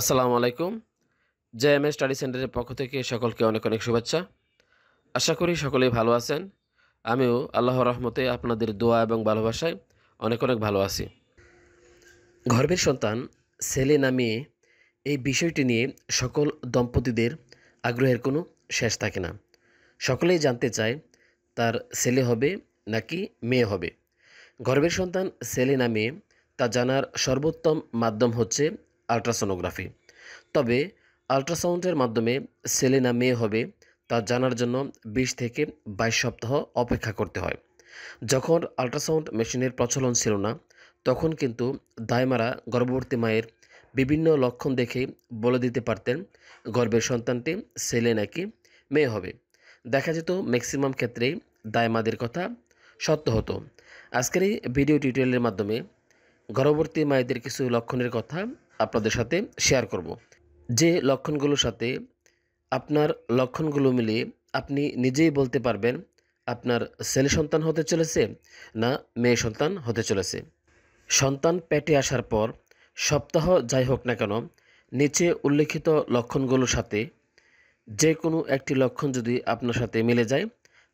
আসসালামু আলাইকুম a study সেন্টারের পক্ষ থেকে সকলকে অনেক অনেক শুভেচ্ছা আশা করি সকলেই ভালো আছেন আমিও আল্লাহ রহমতে আপনাদের দোয়া এবং ভালোবাসায় অনেক অনেক ভালো আছি গর্ভের সন্তান ছেলে নামিয়ে এই বিষয়টি নিয়ে সকল দম্পতিদের আগ্রহের কোনো শেষ থাকে না সকলেই জানতে চায় তার ছেলে হবে নাকি মেয়ে হবে গর্ভের সন্তান ছেলে নামিয়ে তা জানার সর্বোত্তম মাধ্যম হচ্ছে আলট্রাসোনোগ্রাফি তবে আলট্রাসাউন্ডের মাধ্যমে ছেলে না মেয়ে হবে তা জানার জন্য বিশ থেকে বাইশ সপ্তাহ অপেক্ষা করতে হয় যখন আলট্রাসাউন্ড মেশিনের প্রচলন ছিল না তখন কিন্তু দায়মারা গর্ভবর্তী মায়ের বিভিন্ন লক্ষণ দেখে বলে দিতে পারতেন গর্ভের সন্তানটি ছেলে নাকি মেয়ে হবে দেখা যেত ম্যাক্সিমাম ক্ষেত্রেই দায়মাদের কথা সত্য হতো আজকের এই ভিডিও টিউটোরিয়ালের মাধ্যমে গর্ভবর্তী মায়েদের কিছু লক্ষণের কথা আপনাদের সাথে শেয়ার করব। যে লক্ষণগুলোর সাথে আপনার লক্ষণগুলো মিলিয়ে আপনি নিজেই বলতে পারবেন আপনার ছেলে সন্তান হতে চলেছে না মেয়ে সন্তান হতে চলেছে সন্তান পেটে আসার পর সপ্তাহ যাই হোক না কেন নিচে উল্লেখিত লক্ষণগুলোর সাথে যে কোনো একটি লক্ষণ যদি আপনার সাথে মিলে যায়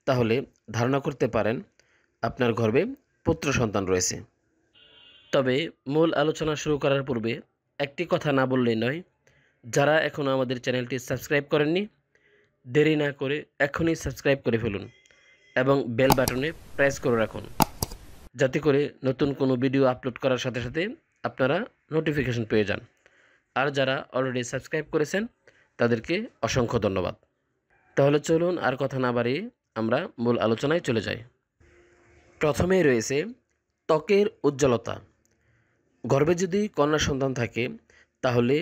তাহলে ধারণা করতে পারেন আপনার গর্বে পুত্র সন্তান রয়েছে তবে মূল আলোচনা শুরু করার পূর্বে একটি কথা না বললেই নয় যারা এখনও আমাদের চ্যানেলটি সাবস্ক্রাইব করেননি দেরি না করে এখনই সাবস্ক্রাইব করে ফেলুন এবং বেল বাটনে প্রেস করে রাখুন যাতে করে নতুন কোনো ভিডিও আপলোড করার সাথে সাথে আপনারা নোটিফিকেশন পেয়ে যান আর যারা অলরেডি সাবস্ক্রাইব করেছেন তাদেরকে অসংখ্য ধন্যবাদ তাহলে চলুন আর কথা না বাড়িয়ে আমরা মূল আলোচনায় চলে যাই প্রথমেই রয়েছে ত্বকের উজ্জ্বলতা গর্ভে যদি কন্যা সন্তান থাকে তাহলে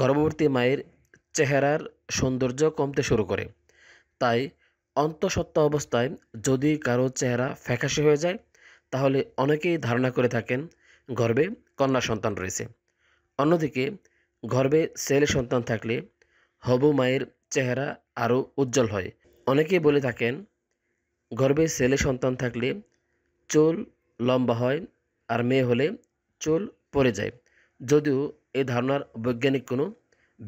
গর্ভবতী মায়ের চেহারার সৌন্দর্য কমতে শুরু করে তাই অন্তঃসত্ত্বা অবস্থায় যদি কারো চেহারা ফ্যাকাশে হয়ে যায় তাহলে অনেকেই ধারণা করে থাকেন গর্ভে কন্যা সন্তান রয়েছে অন্যদিকে গর্ভে ছেলে সন্তান থাকলে হবু মায়ের চেহারা আরও উজ্জ্বল হয় অনেকেই বলে থাকেন গর্ভে ছেলে সন্তান থাকলে চুল লম্বা হয় আর মেয়ে হলে চুল পড়ে যায় যদিও এ ধারণার বৈজ্ঞানিক কোনো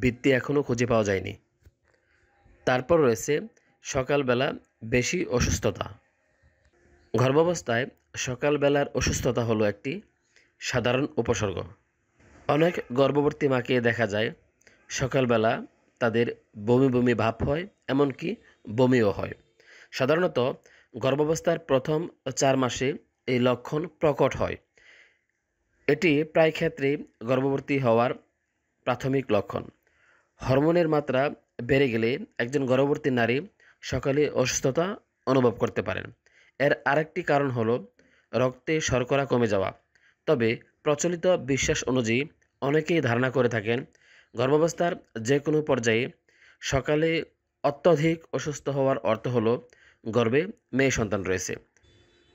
ভিত্তি এখনও খুঁজে পাওয়া যায়নি তারপর রয়েছে সকালবেলা বেশি অসুস্থতা গর্ভাবস্থায় সকালবেলার অসুস্থতা হলো একটি সাধারণ উপসর্গ অনেক গর্ভবর্তী মাকে দেখা যায় সকালবেলা তাদের বমি বমি ভাব হয় এমনকি বমিও হয় সাধারণত গর্ভাবস্থার প্রথম চার মাসে এই লক্ষণ প্রকট হয় এটি প্রায় ক্ষেত্রেই গর্ভবতী হওয়ার প্রাথমিক লক্ষণ হরমোনের মাত্রা বেড়ে গেলে একজন গর্ভবতী নারী সকালে অসুস্থতা অনুভব করতে পারেন এর আরেকটি কারণ হলো রক্তে শর্করা কমে যাওয়া তবে প্রচলিত বিশ্বাস অনুযায়ী অনেকেই ধারণা করে থাকেন গর্ভাবস্থার যে কোনো পর্যায়ে সকালে অত্যধিক অসুস্থ হওয়ার অর্থ হলো গর্ভে মেয়ে সন্তান রয়েছে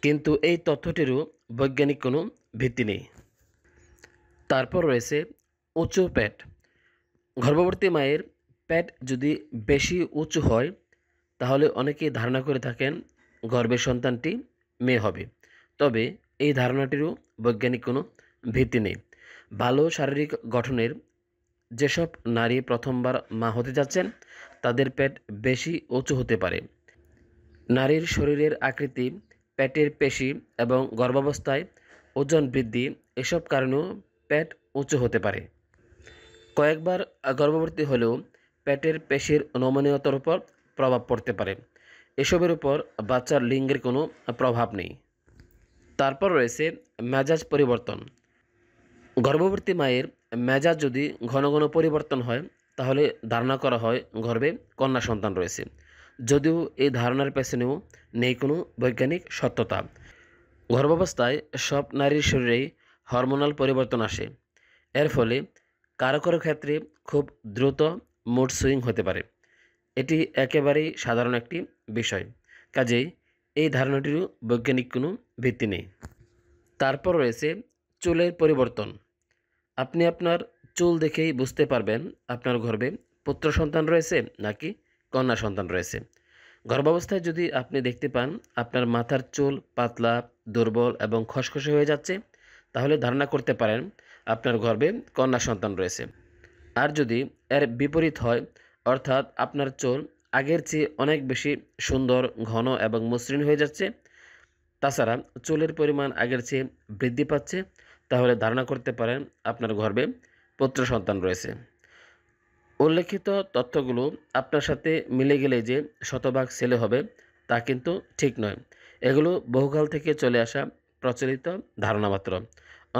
কিন্তু এই তথ্যটিরও বৈজ্ঞানিক কোনো ভিত্তি নেই তারপর রয়েছে উঁচু পেট গর্ভবতী মায়ের পেট যদি বেশি উঁচু হয় তাহলে অনেকেই ধারণা করে থাকেন গর্ভের সন্তানটি মেয়ে হবে তবে এই ধারণাটিরও বৈজ্ঞানিক কোনো ভিত্তি নেই ভালো শারীরিক গঠনের যেসব নারী প্রথমবার মা হতে যাচ্ছেন তাদের পেট বেশি উঁচু হতে পারে নারীর শরীরের আকৃতি পেটের পেশি এবং গর্ভাবস্থায় ওজন বৃদ্ধি এসব কারণেও পেট উঁচু হতে পারে কয়েকবার গর্ভবতী হলেও পেটের পেশির নমনীয়তার উপর প্রভাব পড়তে পারে এসবের উপর বাচ্চার লিঙ্গের কোনো প্রভাব নেই তারপর রয়েছে মেজাজ পরিবর্তন গর্ভবতী মায়ের মেজাজ যদি ঘন ঘন পরিবর্তন হয় তাহলে ধারণা করা হয় গর্ভে কন্যা সন্তান রয়েছে যদিও এই ধারণার পেছনেও নেই কোনো বৈজ্ঞানিক সত্যতা গর্ভাবস্থায় সব নারীর শরীরেই হরমোনাল পরিবর্তন আসে এর ফলে কারো কারো ক্ষেত্রে খুব দ্রুত মুড সুইং হতে পারে এটি একেবারেই সাধারণ একটি বিষয় কাজেই এই ধারণাটিরও বৈজ্ঞানিক কোনো ভিত্তি নেই তারপর রয়েছে চুলের পরিবর্তন আপনি আপনার চুল দেখেই বুঝতে পারবেন আপনার গর্ভে পুত্র সন্তান রয়েছে নাকি কন্যা সন্তান রয়েছে গর্ভাবস্থায় যদি আপনি দেখতে পান আপনার মাথার চুল পাতলা দুর্বল এবং খসখসে হয়ে যাচ্ছে তাহলে ধারণা করতে পারেন আপনার গর্ভে কন্যা সন্তান রয়েছে আর যদি এর বিপরীত হয় অর্থাৎ আপনার চোল আগের চেয়ে অনেক বেশি সুন্দর ঘন এবং মসৃণ হয়ে যাচ্ছে তাছাড়া চুলের পরিমাণ আগের চেয়ে বৃদ্ধি পাচ্ছে তাহলে ধারণা করতে পারেন আপনার গর্ভে পুত্র সন্তান রয়েছে উল্লেখিত তথ্যগুলো আপনার সাথে মিলে গেলে যে শতভাগ ছেলে হবে তা কিন্তু ঠিক নয় এগুলো বহুকাল থেকে চলে আসা প্রচলিত ধারণা মাত্র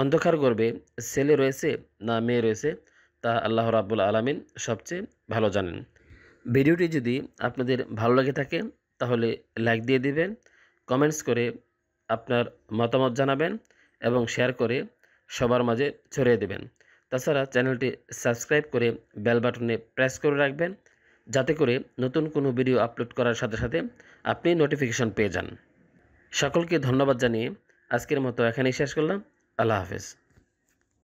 অন্ধকার গর্বে ছেলে রয়েছে না মেয়ে রয়েছে তা আল্লাহ রাবুল আলমিন সবচেয়ে ভালো জানেন ভিডিওটি যদি আপনাদের ভালো লাগে থাকে তাহলে লাইক দিয়ে দিবেন কমেন্টস করে আপনার মতামত জানাবেন এবং শেয়ার করে সবার মাঝে ছড়িয়ে দেবেন তাছাড়া চ্যানেলটি সাবস্ক্রাইব করে বেল বাটনে প্রেস করে রাখবেন যাতে করে নতুন কোনো ভিডিও আপলোড করার সাথে সাথে আপনি নোটিফিকেশন পেয়ে যান সকলকে ধন্যবাদ জানিয়ে আজকের মতো এখানেই শেষ করলাম Allah